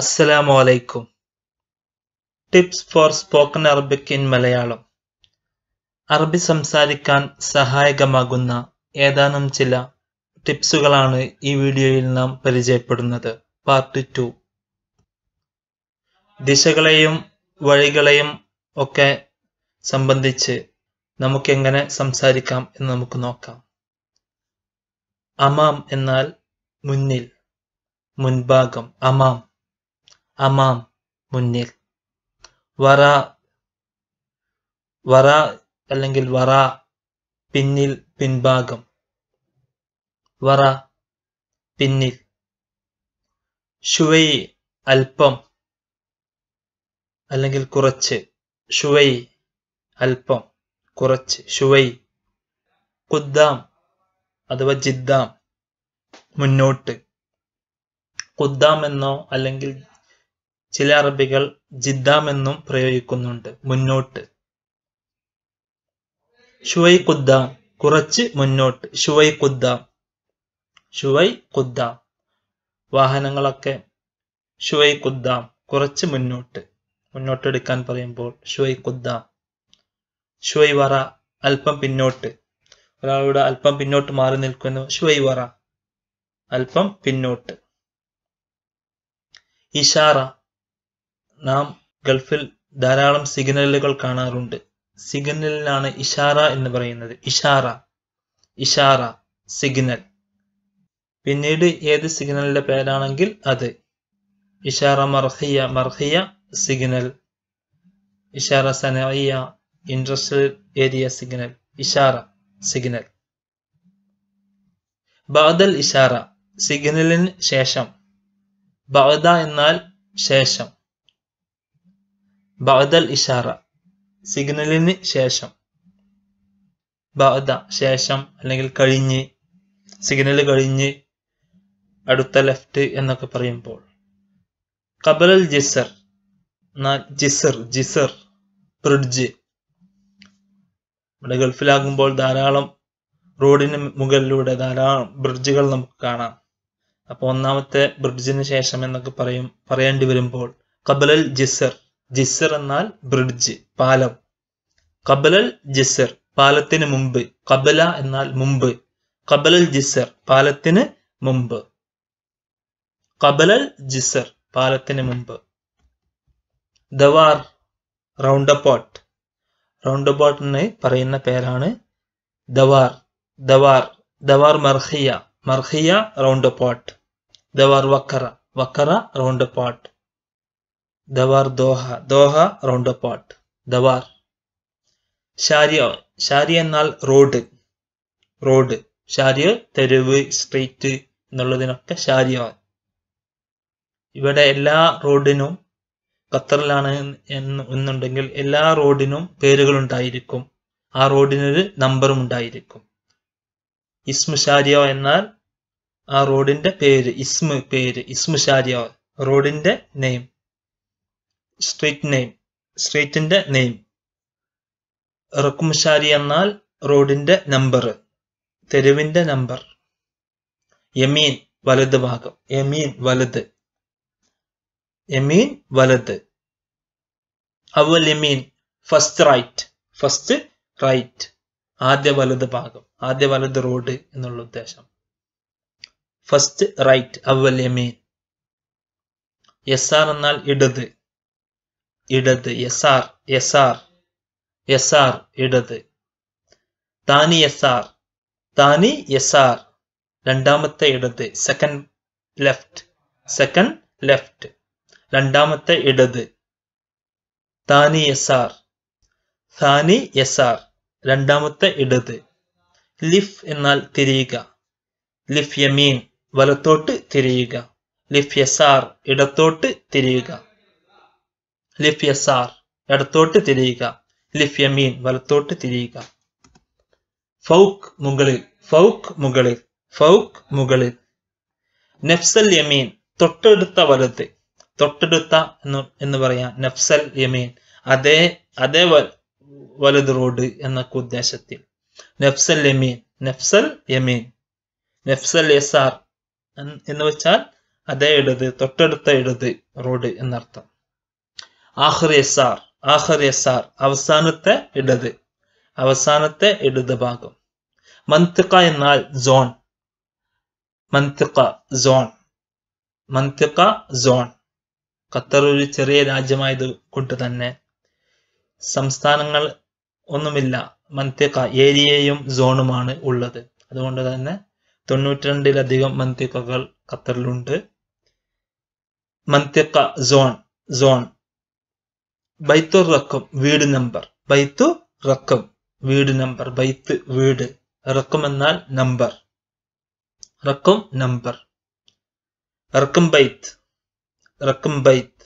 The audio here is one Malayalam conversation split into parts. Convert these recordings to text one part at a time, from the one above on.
അസ്സലാമു അലൈക്കും tips for spoken Arabic in Malayalam അറബി സംസാരിക്കാൻ സഹായകമാകുന്ന ഏതാനും ചില ടിപ്സുകളാണ് ഈ വീഡിയോയിൽ നാം പരിചയപ്പെടുന്നത് പാർട്ട് ടു ദിശകളെയും വഴികളെയും ഒക്കെ സംബന്ധിച്ച് നമുക്കെങ്ങനെ സംസാരിക്കാം എന്ന് നമുക്ക് നോക്കാം അമാം എന്നാൽ മുന്നിൽ മുൻഭാഗം അമാം അമാം മുന്നിൽ വറ വറ അല്ലെങ്കിൽ വറ പിന്നിൽ പിൻഭാഗം വറ പിന്നിൽ ഷുവൈ അല്പം അല്ലെങ്കിൽ കുറച്ച് ഷുവൈ അല്പം കുറച്ച് ഷുവൈ കുദ്ദാം അഥവാ ജിദ്ദാം മുന്നോട്ട് കുദ്ദാം എന്നോ അല്ലെങ്കിൽ ചില അറബികൾ ജിദ്ദാമെന്നും പ്രയോഗിക്കുന്നുണ്ട് മുന്നോട്ട് ഷുവൈ കുദ്ദാം കുറച്ച് മുന്നോട്ട് ഷുവൈ കുദ്ദാം ഷുവൈ കുദ്ദാം വാഹനങ്ങളൊക്കെ ഷുവൈ കുദ്ദാം കുറച്ച് മുന്നോട്ട് മുന്നോട്ടെടുക്കാൻ പറയുമ്പോൾ ഷുവൈ കുദ്ദാം ഷുവൈ വറ അല്പം പിന്നോട്ട് ഒരാളുടെ അല്പം പിന്നോട്ട് മാറി നിൽക്കുന്നു ഷുവൈ വറ അല്പം പിന്നോട്ട് ഇഷാറ നാം ഗൾഫിൽ ധാരാളം സിഗ്നലുകൾ കാണാറുണ്ട് സിഗ്നലിനാണ് ഇഷാറ എന്ന് പറയുന്നത് ഇഷാറ ഇഷാറ സിഗ്നൽ പിന്നീട് ഏത് സിഗ്നലിന്റെ പേരാണെങ്കിൽ അത് ഇഷാറ മർഹിയ മർഹിയ സിഗ്നൽ ഇഷാറ സനയ്യ ഇൻഡസ്ട്രിയൽ ഏരിയ സിഗ്നൽ ഇഷാറ സിഗ്നൽ ബാദൽ ഇഷാറ സിഗ്നലിന് ശേഷം ബാദ എന്നാൽ ശേഷം ബഅദൽ ഇഷാറ സിഗ്നലിന് ശേഷം ബഅദ ശേഷം അല്ലെങ്കിൽ കഴിഞ്ഞ് സിഗ്നൽ കഴിഞ്ഞ് അടുത്ത ലെഫ്റ്റ് എന്നൊക്കെ പറയുമ്പോൾ കബലൽ ജിസർ ജിസർ ജിസർ ബ്രിഡ്ജ് നമ്മുടെ ഗൾഫിലാകുമ്പോൾ ധാരാളം റോഡിന് മുകളിലൂടെ ധാരാളം ബ്രിഡ്ജുകൾ നമുക്ക് കാണാം അപ്പോൾ ഒന്നാമത്തെ ബ്രിഡ്ജിന് ശേഷം എന്നൊക്കെ പറയും പറയേണ്ടി വരുമ്പോൾ കബലൽ ജിസർ ജിസർ എന്നാൽ ബ്രിഡ്ജ് പാലം കബലൽ ജിസർ പാലത്തിന് മുമ്പ് കബല എന്നാൽ മുമ്പ് കബലൽ ജിസർ പാലത്തിന് മുമ്പ് കബലൽ ജിസർ പാലത്തിന് മുമ്പ് ദവാർ റൗണ്ട് അബൌട്ട് റൗണ്ട് അബൌട്ട് എന്ന് പറയുന്ന പേരാണ് ദവാർ ദവാർ ദവാർ മർഹിയ മർഹിയ റൗണ്ട് അബൌട്ട് ദവാർ വക്കറ വക്കറ roundabout Doha Doha round പാട്ട് ദവാർ ഷാരിയ ഷാരി എന്നാൽ റോഡ് റോഡ് ഷാരിയ തെരുവ് സ്ട്രീറ്റ് എന്നുള്ളതിനൊക്കെ ഷാരിയ ഇവിടെ എല്ലാ റോഡിനും ഖത്തറിലാണ് എന്നുണ്ടെങ്കിൽ എല്ലാ റോഡിനും പേരുകൾ ഉണ്ടായിരിക്കും ആ റോഡിനൊരു നമ്പറും ഉണ്ടായിരിക്കും ഇസ്മു ഷാരിയ എന്നാൽ ആ റോഡിന്റെ പേര് ഇസ്മു പേര് ഇസ്മു ഷാരിയ റോഡിന്റെ നെയിം സ്ട്രീറ്റ് നെയിം സ്ട്രീറ്റിന്റെ നെയിം റക്കുംശാരി എന്നാൽ റോഡിന്റെ നമ്പർ തെരുവിന്റെ നമ്പർ യമീൻ വലത് ഭാഗം യമീൻ വലത് യമീൻ വലത് അവൽ യമീൻ ഫസ്റ്റ് റൈറ്റ് ഫസ്റ്റ് റൈറ്റ് ആദ്യ വലത് ഭാഗം ആദ്യ വലത് റോഡ് എന്നുള്ള ഉദ്ദേശം ഫസ്റ്റ് റൈറ്റ് അവൽ യമീൻ എസ് ആർ എന്നാൽ ഇടത് ഇടത് എസ് എസ് ആർ ആർ എസ് ആർ ഇടത് താനി എസ് ആർ താനി എസ് ആർ രണ്ടാമത്തെ ഇടത് സെക്കൻഡ് ലെഫ്റ്റ് സെക്കൻഡ് ലെഫ്റ്റ് രണ്ടാമത്തെ ഇടത് താനി എസ് ആർ താനി എസ് ആർ രണ്ടാമത്തെ ഇടത് ലിഫ് എന്നാൽ തിരിയുക ലിഫ് യമീൻ വലത്തോട്ട് തിരിയുക ലിഫ് എസ് ആർ ഇടത്തോട്ട് തിരിയുക ലിഫ് യസാർ ഇടത്തോട്ട് തിരിയുക ലിഫ് യമീൻ വലത്തോട്ട് തിരിയുക ഫൗക്ക് മുകളിൽ ഫൗക്ക് മുകളിൽ ഫൗക്ക് മുകളിൽ നഫ്സൽ യമീൻ തൊട്ടടുത്ത വലത്ത് തൊട്ടടുത്ത എന്ന് എന്ന് പറയാം നഫ്സൽ യമീൻ അതേ അതേ വലത് റോഡ് എന്നൊക്കെ ഉദ്ദേശത്തിൽ നഫ്സൽ യമീൻ നഫ്സൽ യമീൻ നഫ്സൽ യസാർ എന്ന് വെച്ചാൽ അതേ ഇടത് തൊട്ടടുത്ത ഇടത് റോഡ് എന്നർത്ഥം ആഹ്ർ യസാർ അവസാനത്തെ ഇടത് അവസാനത്തെ ഇടത് ഭാഗം മന്തിക്ക എന്നാൽ സോൺ മന്തിക്ക സോൺ മന്തിക്ക സോൺ ഖത്തർ ഒരു ചെറിയ രാജ്യമായത് കൊണ്ട് തന്നെ സംസ്ഥാനങ്ങൾ ഒന്നുമില്ല മന്തിക്ക ഏരിയയും സോണുമാണ് ഉള്ളത് അതുകൊണ്ട് തന്നെ തൊണ്ണൂറ്റിരണ്ടിലധികം മന്തിക്കകൾ ഖത്തറിലുണ്ട് മന്തിക്ക സോൺ സോൺ ബൈത്തു റക്കം വീട് നമ്പർ ബൈത്തു റക്കം വീട് നമ്പർ ബൈത്ത് വീട് റക്കം എന്നാൽ നമ്പർ റക്കം നമ്പർ റക്കം ബൈത്ത് റക്കം ബൈത്ത്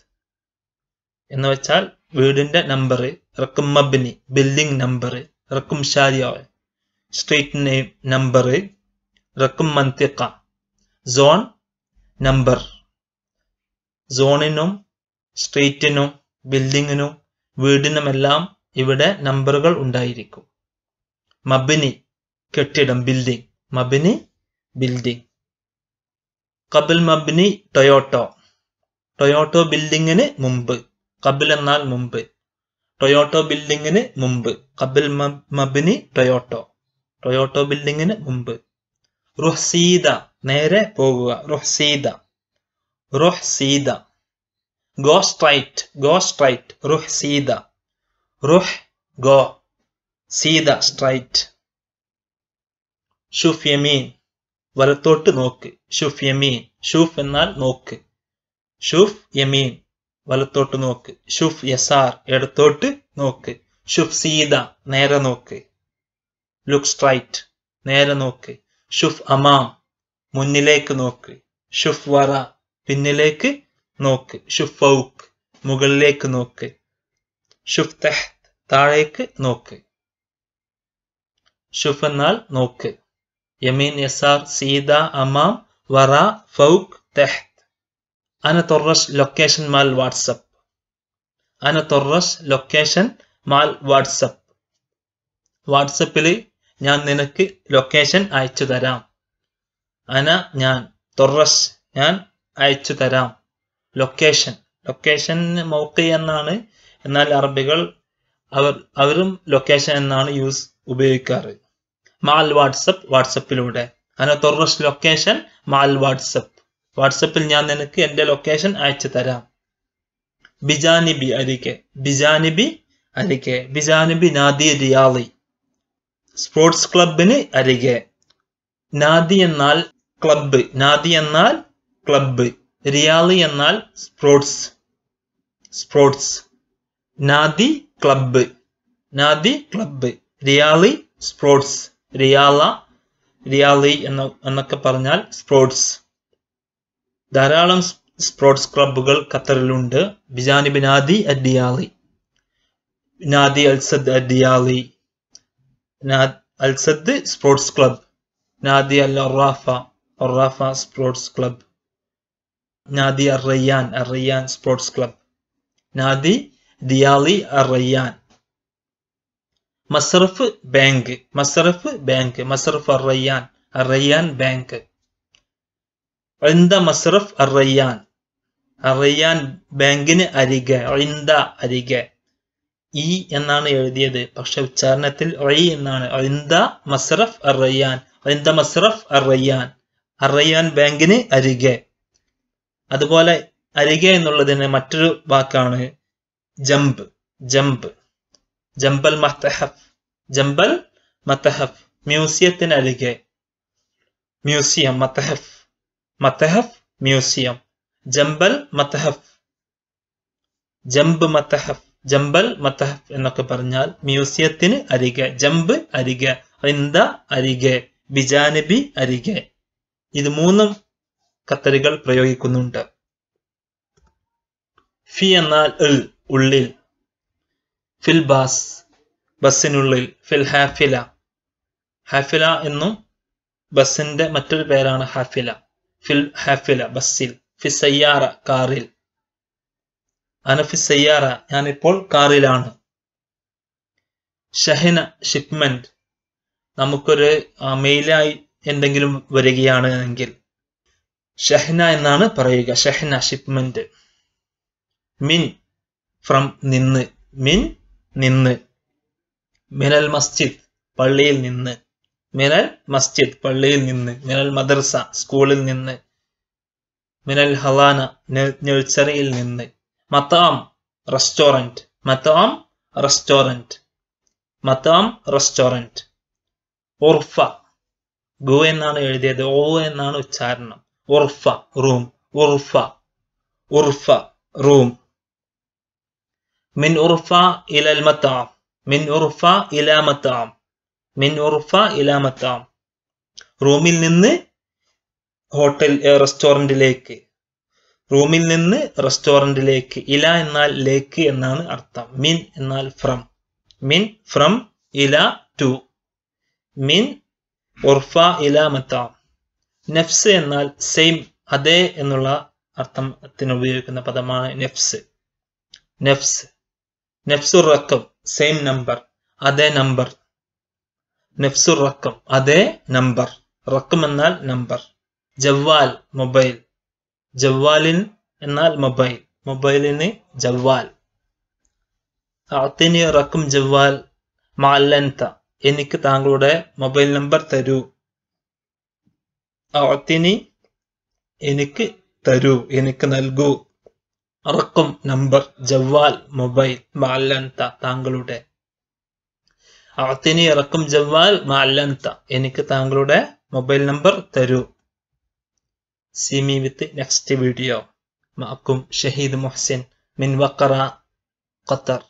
എന്ന് വെച്ചാൽ വീടിന്റെ നമ്പർ റക്കം മബിനി ബിൽഡിംഗ് നമ്പർ റക്കം ഷാരിയ സ്ട്രീറ്റ് നെയിം നമ്പർ റക്കം മന്തിക്ക സോൺ നമ്പർ സോണിനും സ്ട്രീറ്റിനും ബിൽഡിങ്ങിനും വീടിനുമെല്ലാം ഇവിടെ നമ്പറുകൾ ഉണ്ടായിരിക്കും മബിനി കെട്ടിടം ബിൽഡിംഗ് മബിനി ബിൽഡിംഗ് കബിൽ മബിനി ടൊയോട്ടോ ടൊയോട്ടോ ബിൽഡിങ്ങിന് മുമ്പ് കബിൽ എന്നാൽ മുമ്പ് ടൊയോട്ടോ ബിൽഡിങ്ങിന് മുമ്പ് കബിൽ മബിനി ടൊയോട്ടോ ടൊയോട്ടോ ബിൽഡിങ്ങിന് മുമ്പ് റുഹ്സീദ നേരെ പോകുക റുഹ്സീദ റുഹ്സീദ go straight go straight ruh seeda ruh go seeda straight ഷുഫ് യമീൻ വലത്തോട്ട് നോക്ക് ഷുഫ് യമീൻ ഷുഫ് എന്നാൽ നോക്ക് ഷുഫ് യമീൻ വലത്തോട്ട് നോക്ക് ഷുഫ് യസാർ ഇടത്തോട്ട് നോക്ക് ഷുഫ് സീത നേരെ നോക്ക് ലുക്ക് സ്ട്രൈറ്റ് നേരെ നോക്ക് ഷുഫ് അമാം മുന്നിലേക്ക് നോക്ക് ഷുഫ് വറ പിന്നിലേക്ക് നോക്ക് ഷുഫൗക്ക് മുകളിലേക്ക് നോക്ക് ഷുഫ്തഹ് താഴേക്ക് നോക്ക് ഷുഫ് എന്നാൽ നോക്ക് യമീൻ യസാർ സീത അമാം വറ ഫൗക്ക് തെഹ് അന തൊറസ് ലൊക്കേഷൻ മാൽ വാട്സപ്പ് അന തൊറസ് ലൊക്കേഷൻ മാൽ വാട്സപ്പ് വാട്സപ്പിൽ ഞാൻ നിനക്ക് ലൊക്കേഷൻ അയച്ചു തരാം അന ഞാൻ തൊറസ് ഞാൻ അയച്ചു തരാം ലൊക്കേഷൻ ലൊക്കേഷൻ മൗക്കി എന്നാണ് എന്നാൽ അറബികൾ അവർ അവരും ലൊക്കേഷൻ എന്നാണ് യൂസ് ഉപയോഗിക്കാറ് മാൽ വാട്സപ്പ് വാട്സപ്പിലൂടെ അങ്ങനെ തൊറസ് ലൊക്കേഷൻ മാൽ വാട്സപ്പ് വാട്സപ്പിൽ ഞാൻ നിനക്ക് എൻ്റെ ലൊക്കേഷൻ അയച്ചു തരാം ബിജാനിബി അരിക്കെ ബിജാനിബി അരികെ ബിജാനിബി നാദി റിയാളി സ്പോർട്സ് ക്ലബിന് അരികെ നാദി എന്നാൽ ക്ലബ്ബ് നാദി എന്നാൽ ക്ലബ്ബ് റിയാലി എന്നാൽ സ്പോർട്സ് സ്പോർട്സ് നാദി ക്ലബ്ബ് നാദി ക്ലബ്ബ് റിയാലി സ്പോർട്സ് റിയാല റിയാലി എന്ന എന്നൊക്കെ പറഞ്ഞാൽ സ്പോർട്സ് ധാരാളം സ്പോർട്സ് ക്ലബ്ബുകൾ ഖത്തറിലുണ്ട് ബിജാനി നാദി അഡിയാലി നാദി അൽസദ് അഡിയാലി അൽസദ് സ്പോർട്സ് ക്ലബ് നാദി അൽ ഒറാഫ ഒറാഫ സ്പോർട്സ് ക്ലബ് നാദി അർ റയ്യാൻ സ്പോർട്സ് ക്ലബ് നാദി ദിയാലി അർ മസറഫ് ബാങ്ക് മസറഫ് ബാങ്ക് മസറഫ് അർ റയ്യാൻ ബാങ്ക് മസറഫ് مصرف الريان ബാങ്കിന് അരികെ عند അരികെ ഇ എന്നാണ് എഴുതിയത് പക്ഷെ ഉച്ചാരണത്തിൽ ഒഴി എന്നാണ് അഴിന്ത മസ്റഫ് അറയ്യാൻ അഴിന്ത മസ്റഫ് അറയ്യാൻ അറയ്യാൻ ബാങ്കിന് അരികെ അതുപോലെ അരികെ എന്നുള്ളതിന് മറ്റൊരു വാക്കാണ് ജംപ് ജംപ് ജംബൽ മത്തഹഫ് ജംബൽ മത്തഹഫ് മ്യൂസിയത്തിന് അരികെ മ്യൂസിയം മത്തഹഫ് മത്തഹഫ് മ്യൂസിയം ജംബൽ മത്തഹഫ് ജംബ് മത്തഹഫ് ജംബൽ മത്തഹഫ് എന്നൊക്കെ പറഞ്ഞാൽ മ്യൂസിയത്തിന് അരികെ ജംബ് അരികെ അരികെ ബിജാനബി അരികെ ഇത് മൂന്നും കത്തരികൾ പ്രയോഗിക്കുന്നുണ്ട് ഫി എന്നാൽ ഇൽ ഉള്ളിൽ ഫിൽ ബാസ് ബസ്സിനുള്ളിൽ ഫിൽ ഹാഫില ഹാഫില എന്നും ബസ്സിന്റെ മറ്റൊരു പേരാണ് ഹാഫില ഫിൽ ഹാഫില ബസ്സിൽ ഫി സയ്യാറ കാറിൽ അനഫി സയ്യാറ ഞാനിപ്പോൾ കാറിലാണ് ഷഹിന ഷിപ്മെന്റ് നമുക്കൊരു മെയിലായി എന്തെങ്കിലും വരികയാണ് എങ്കിൽ ഷഹ്ന എന്നാണ് പറയുക ഷഹ്ന ഷിപ്മെന്റ് മിൻ ഫ്രം നിന്ന് മിൻ നിന്ന് മിനൽ മസ്ജിദ് പള്ളിയിൽ നിന്ന് മിനൽ മസ്ജിദ് പള്ളിയിൽ നിന്ന് മിനൽ മദർസ സ്കൂളിൽ നിന്ന് മിനൽ ഹവാന നഴ്സറിയിൽ നിന്ന് മത്താം റെസ്റ്റോറൻറ്റ് മത്താം റെസ്റ്റോറൻറ്റ് മത്താം റെസ്റ്റോറൻറ്റ് ഉർഫ ഗു എന്നാണ് എഴുതിയത് ഓ എന്നാണ് ഉച്ചാരണം ഉർഫ റൂം ഉർഫ ഉർഫ റൂം മിൻ ഉർഫ ഇലൽ മത്താം മിൻ ഉർഫ ഇല മത്താം മിൻ ഉർഫ ഇല മത്താം റൂമിൽ നിന്ന് ഹോട്ടൽ റെസ്റ്റോറൻറ്റിലേക്ക് റൂമിൽ നിന്ന് റെസ്റ്റോറൻറ്റിലേക്ക് ഇല എന്നാൽ ലേക്ക് എന്നാണ് അർത്ഥം മിൻ എന്നാൽ ഫ്രം മിൻ ഫ്രം ഇല ടു മിൻ ഉർഫ ഇല മത്താം നെഫ്സ് എന്നാൽ സെയിം അതേ എന്നുള്ള അർത്ഥത്തിന് ഉപയോഗിക്കുന്ന പദമാണ് നെഫ്സ് നെഫ്സ് നെഫ്സുർ റക്കം സെയിം നമ്പർ അതേ നമ്പർ നെഫ്സുർ റക്കം അതേ നമ്പർ റക്കം എന്നാൽ നമ്പർ ജവ്വാൽ മൊബൈൽ ജവ്വാലിൻ എന്നാൽ മൊബൈൽ മൊബൈലിന് ജവ്വാൽ അത്തിന് റക്കം ജവ്വാൽ മാലന്ത എനിക്ക് താങ്കളുടെ മൊബൈൽ നമ്പർ തരൂ അത്തിനി എനിക്ക് തരൂ എനിക്ക് നൽകൂ അറക്കും നമ്പർ ജവ്വാൽ മൊബൈൽ മാലന്ത താങ്കളുടെ അത്തിനി ഇറക്കും ജവ്വാൽ മാലന്ത എനിക്ക് താങ്കളുടെ മൊബൈൽ നമ്പർ തരൂ see me with next video മാക്കും ഷഹീദ് മുഹ്സിൻ മിൻ വക്കറ ഖത്തർ